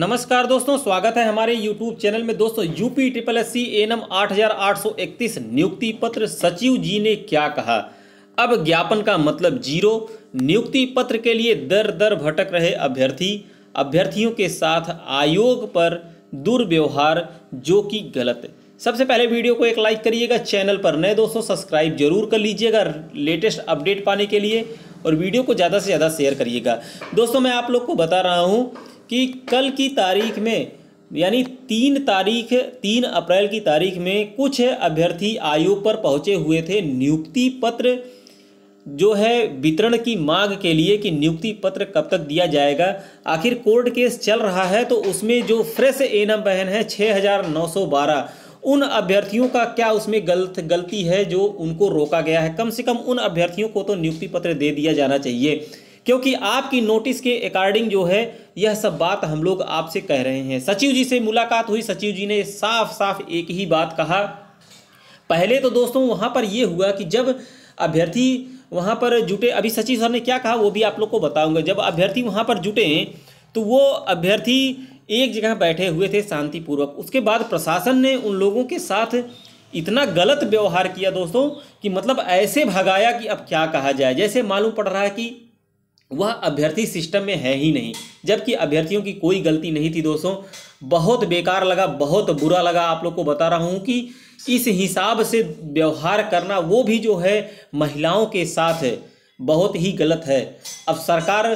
नमस्कार दोस्तों स्वागत है हमारे यूट्यूब चैनल में दोस्तों यूपी ट्रिपल एस सी एम आठ नियुक्ति पत्र सचिव जी ने क्या कहा अब ज्ञापन का मतलब जीरो नियुक्ति पत्र के लिए दर दर भटक रहे अभ्यर्थी अभ्यर्थियों के साथ आयोग पर दुर्व्यवहार जो कि गलत सबसे पहले वीडियो को एक लाइक करिएगा चैनल पर नए दोस्तों सब्सक्राइब जरूर कर लीजिएगा लेटेस्ट अपडेट पाने के लिए और वीडियो को ज़्यादा से ज़्यादा शेयर करिएगा दोस्तों मैं आप लोग को बता रहा हूँ कि कल की तारीख में यानी तीन तारीख तीन अप्रैल की तारीख में कुछ अभ्यर्थी आयोग पर पहुंचे हुए थे नियुक्ति पत्र जो है वितरण की मांग के लिए कि नियुक्ति पत्र कब तक दिया जाएगा आखिर कोर्ट केस चल रहा है तो उसमें जो फ्रेश एनम बहन है 6912 उन अभ्यर्थियों का क्या उसमें गलत गलती है जो उनको रोका गया है कम से कम उन अभ्यर्थियों को तो नियुक्ति पत्र दे दिया जाना चाहिए क्योंकि आपकी नोटिस के अकॉर्डिंग जो है यह सब बात हम लोग आपसे कह रहे हैं सचिव जी से मुलाकात हुई सचिव जी ने साफ साफ एक ही बात कहा पहले तो दोस्तों वहाँ पर यह हुआ कि जब अभ्यर्थी वहाँ पर जुटे अभी सचिव सर ने क्या कहा वो भी आप लोग को बताऊंगा जब अभ्यर्थी वहाँ पर जुटे तो वो अभ्यर्थी एक जगह बैठे हुए थे शांतिपूर्वक उसके बाद प्रशासन ने उन लोगों के साथ इतना गलत व्यवहार किया दोस्तों कि मतलब ऐसे भगाया कि अब क्या कहा जाए जैसे मालूम पड़ रहा है कि वह अभ्यर्थी सिस्टम में है ही नहीं जबकि अभ्यर्थियों की कोई गलती नहीं थी दोस्तों बहुत बेकार लगा बहुत बुरा लगा आप लोग को बता रहा हूँ कि इस हिसाब से व्यवहार करना वो भी जो है महिलाओं के साथ है बहुत ही गलत है अब सरकार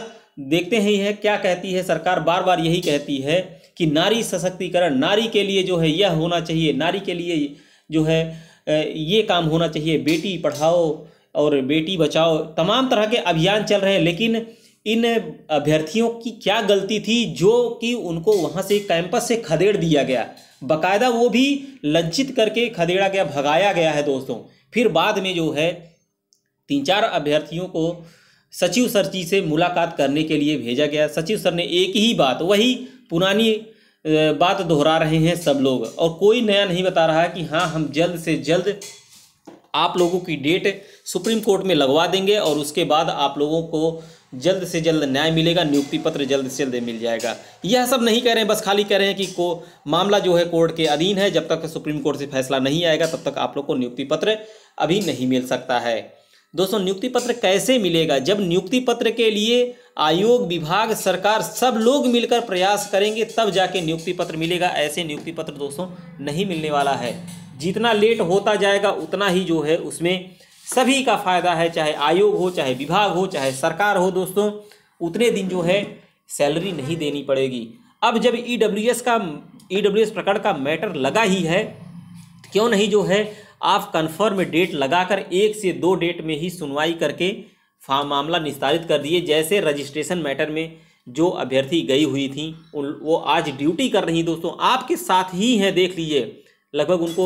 देखते हैं है क्या कहती है सरकार बार बार यही कहती है कि नारी सशक्तिकरण नारी के लिए जो है यह होना चाहिए नारी के लिए जो है ये काम होना चाहिए बेटी पढ़ाओ और बेटी बचाओ तमाम तरह के अभियान चल रहे हैं लेकिन इन अभ्यर्थियों की क्या गलती थी जो कि उनको वहाँ से कैंपस से खदेड़ दिया गया बकायदा वो भी लज्जित करके खदेड़ा गया भगाया गया है दोस्तों फिर बाद में जो है तीन चार अभ्यर्थियों को सचिव सर जी से मुलाकात करने के लिए भेजा गया सचिव सर ने एक ही बात वही पुरानी बात दोहरा रहे हैं सब लोग और कोई नया नहीं बता रहा है कि हाँ हम जल्द से जल्द आप लोगों की डेट सुप्रीम कोर्ट में लगवा देंगे और उसके बाद आप लोगों को जल्द से जल्द न्याय मिलेगा नियुक्ति पत्र जल्द से जल्द मिल जाएगा यह सब नहीं कह रहे हैं बस खाली कह रहे हैं कि को मामला जो है कोर्ट के अधीन है जब तक सुप्रीम कोर्ट से फैसला नहीं आएगा तब तक आप लोग को नियुक्ति पत्र अभी नहीं मिल सकता है दोस्तों नियुक्ति पत्र कैसे मिलेगा जब नियुक्ति पत्र के लिए आयोग विभाग सरकार सब लोग मिलकर प्रयास करेंगे तब जाके नियुक्ति पत्र मिलेगा ऐसे नियुक्ति पत्र दोस्तों नहीं मिलने वाला है जितना लेट होता जाएगा उतना ही जो है उसमें सभी का फायदा है चाहे आयोग हो चाहे विभाग हो चाहे सरकार हो दोस्तों उतने दिन जो है सैलरी नहीं देनी पड़ेगी अब जब ई e का ई e प्रकरण का मैटर लगा ही है क्यों नहीं जो है आप कन्फर्म डेट लगाकर एक से दो डेट में ही सुनवाई करके फार्म मामला निस्तारित कर दिए जैसे रजिस्ट्रेशन मैटर में जो अभ्यर्थी गई हुई थी उन वो आज ड्यूटी कर रही दोस्तों आपके साथ ही हैं देख लीजिए लगभग उनको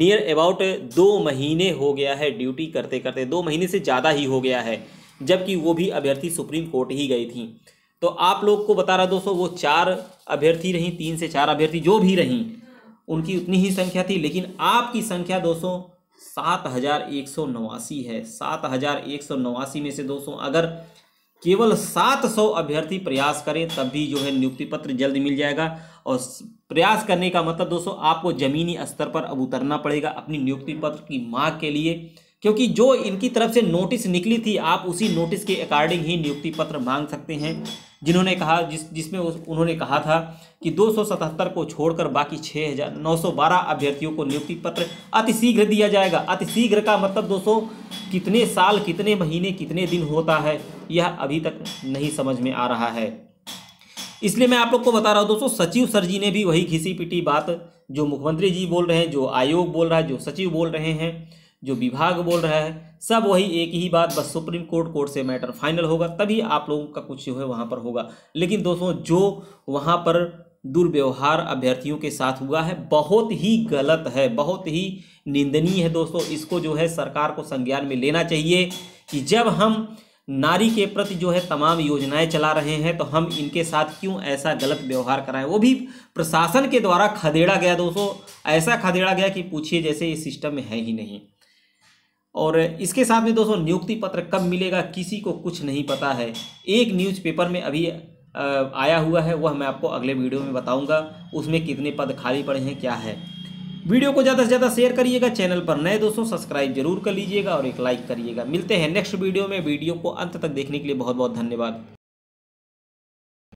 नियर अबाउट दो महीने हो गया है ड्यूटी करते करते दो महीने से ज़्यादा ही हो गया है जबकि वो भी अभ्यर्थी सुप्रीम कोर्ट ही गई थी तो आप लोग को बता रहा दोस्तों वो चार अभ्यर्थी रहीं तीन से चार अभ्यर्थी जो भी रहीं उनकी उतनी ही संख्या थी लेकिन आपकी संख्या दोस्तों सात हज़ार एक सौ नवासी है सात हज़ार एक सौ नवासी में से दोस्तों अगर केवल सात सौ अभ्यर्थी प्रयास करें तब भी जो है नियुक्ति पत्र जल्द मिल जाएगा और प्रयास करने का मतलब दोस्तों आपको ज़मीनी स्तर पर अब उतरना पड़ेगा अपनी नियुक्ति पत्र की मांग के लिए क्योंकि जो इनकी तरफ से नोटिस निकली थी आप उसी नोटिस के अकॉर्डिंग ही नियुक्ति पत्र मांग सकते हैं जिन्होंने कहा जिस जिसमें उन्होंने कहा था कि 277 को छोड़कर बाकी छः हज़ार नौ सौ बारह अभ्यर्थियों को नियुक्ति पत्र अतिशीघ्र दिया जाएगा अतिशीघ्र का मतलब दोस्तों कितने साल कितने महीने कितने दिन होता है यह अभी तक नहीं समझ में आ रहा है इसलिए मैं आप लोग को बता रहा हूँ दोस्तों सचिव सर जी ने भी वही घिसी पिटी बात जो मुख्यमंत्री जी बोल रहे हैं जो आयोग बोल रहा है जो सचिव बोल रहे हैं जो विभाग बोल रहा है सब वही एक ही बात बस सुप्रीम कोर्ट कोर्ट से मैटर फाइनल होगा तभी आप लोगों का कुछ जो है वहाँ पर होगा लेकिन दोस्तों जो वहाँ पर दुर्व्यवहार अभ्यर्थियों के साथ हुआ है बहुत ही गलत है बहुत ही निंदनीय है दोस्तों इसको जो है सरकार को संज्ञान में लेना चाहिए कि जब हम नारी के प्रति जो है तमाम योजनाएं चला रहे हैं तो हम इनके साथ क्यों ऐसा गलत व्यवहार कराएं वो भी प्रशासन के द्वारा खदेड़ा गया दोस्तों ऐसा खदेड़ा गया कि पूछिए जैसे ये सिस्टम में है ही नहीं और इसके साथ में दोस्तों नियुक्ति पत्र कब मिलेगा किसी को कुछ नहीं पता है एक न्यूज़पेपर में अभी आया हुआ है वह मैं आपको अगले वीडियो में बताऊँगा उसमें कितने पद खाली पड़े हैं क्या है वीडियो को ज़्यादा से ज़्यादा शेयर करिएगा चैनल पर नए दोस्तों सब्सक्राइब जरूर कर लीजिएगा और एक लाइक करिएगा मिलते हैं नेक्स्ट वीडियो में वीडियो को अंत तक देखने के लिए बहुत बहुत धन्यवाद